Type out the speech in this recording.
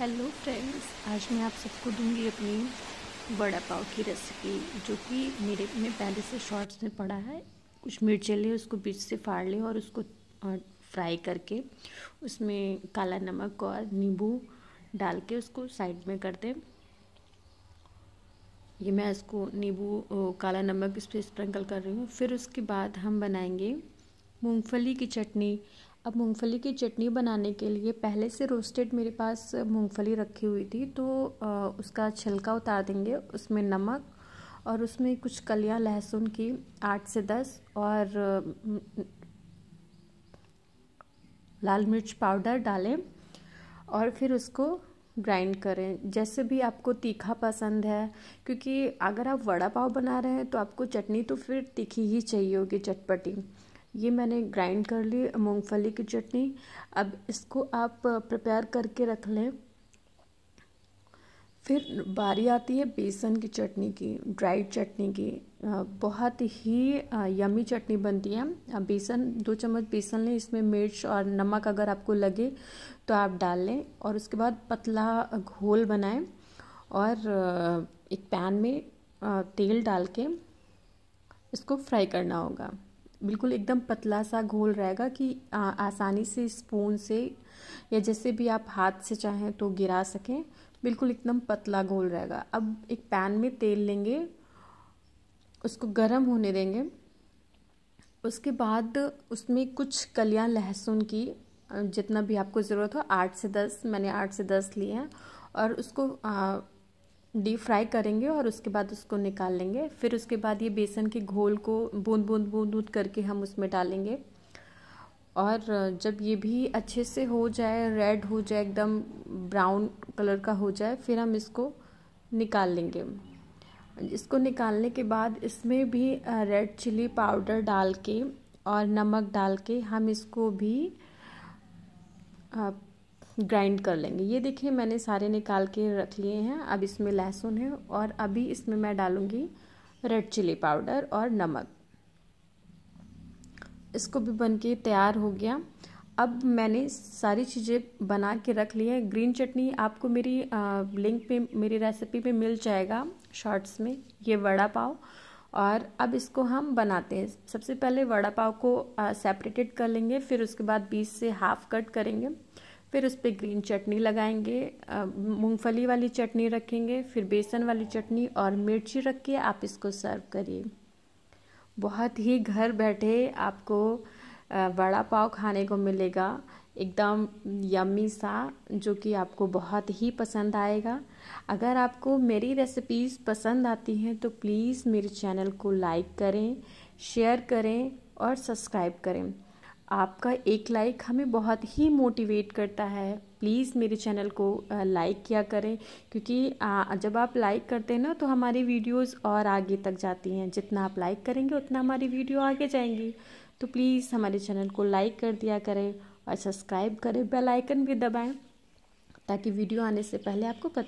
hello friends आज मैं आप सबको दूंगी अपनी वड़ा पाव की रेसिपी जो कि मेरे में पहले से शॉर्ट्स में पड़ा है कुछ मिर्च ले उसको बीच से फाड़ लें और उसको फ्राई करके उसमें काला नमक और नींबू डाल के उसको साइड में कर दें ये मैं इसको नींबू काला नमक इस पर स्प्रिंकल कर रही हूँ फिर उसके बाद हम बनाएंगे मूंगफली की चटनी अब मूंगफली की चटनी बनाने के लिए पहले से रोस्टेड मेरे पास मूंगफली रखी हुई थी तो उसका छिलका उतार देंगे उसमें नमक और उसमें कुछ कलियां लहसुन की आठ से दस और लाल मिर्च पाउडर डालें और फिर उसको ग्राइंड करें जैसे भी आपको तीखा पसंद है क्योंकि अगर आप वड़ा पाव बना रहे हैं तो आपको चटनी तो फिर तीखी ही चाहिए होगी चटपटी ये मैंने ग्राइंड कर ली मूंगफली की चटनी अब इसको आप प्रिपेयर करके रख लें फिर बारी आती है बेसन की चटनी की ड्राइड चटनी की बहुत ही यमी चटनी बनती है बेसन दो चम्मच बेसन लें इसमें मिर्च और नमक अगर आपको लगे तो आप डाल लें और उसके बाद पतला घोल बनाएं और एक पैन में तेल डाल के इसको फ्राई करना होगा बिल्कुल एकदम पतला सा घोल रहेगा कि आ, आसानी से स्पून से या जैसे भी आप हाथ से चाहें तो गिरा सकें बिल्कुल एकदम पतला घोल रहेगा अब एक पैन में तेल लेंगे उसको गर्म होने देंगे उसके बाद उसमें कुछ कलियाँ लहसुन की जितना भी आपको ज़रूरत हो आठ से दस मैंने आठ से दस लिए हैं और उसको आ, डीप फ्राई करेंगे और उसके बाद उसको निकाल लेंगे फिर उसके बाद ये बेसन के घोल को बूंद बूंद बूंद बूंद करके हम उसमें डालेंगे और जब ये भी अच्छे से हो जाए रेड हो जाए एकदम ब्राउन कलर का हो जाए फिर हम इसको निकाल लेंगे इसको निकालने के बाद इसमें भी रेड चिली पाउडर डाल के और नमक डाल के हम इसको भी ग्राइंड कर लेंगे ये देखिए मैंने सारे निकाल के रख लिए हैं अब इसमें लहसुन है और अभी इसमें मैं डालूँगी रेड चिली पाउडर और नमक इसको भी बन के तैयार हो गया अब मैंने सारी चीज़ें बना के रख ली है ग्रीन चटनी आपको मेरी लिंक पे मेरी रेसिपी पे मिल जाएगा शॉर्ट्स में ये वड़ा पाव और अब इसको हम बनाते हैं सबसे पहले वड़ा पाव को सेपरेटेड कर लेंगे फिर उसके बाद बीस से हाफ कट करेंगे फिर उस पर ग्रीन चटनी लगाएंगे मूंगफली वाली चटनी रखेंगे फिर बेसन वाली चटनी और मिर्ची रख के आप इसको सर्व करिए बहुत ही घर बैठे आपको वड़ा पाव खाने को मिलेगा एकदम यम्मी सा जो कि आपको बहुत ही पसंद आएगा अगर आपको मेरी रेसिपीज़ पसंद आती हैं तो प्लीज़ मेरे चैनल को लाइक करें शेयर करें और सब्सक्राइब करें आपका एक लाइक हमें बहुत ही मोटिवेट करता है प्लीज़ मेरे चैनल को लाइक किया करें क्योंकि जब आप लाइक करते हैं ना तो हमारी वीडियोस और आगे तक जाती हैं जितना आप लाइक करेंगे उतना हमारी वीडियो आगे जाएंगी तो प्लीज़ हमारे चैनल को लाइक कर दिया करें और सब्सक्राइब करें बेल आइकन भी दबाएं ताकि वीडियो आने से पहले आपको पता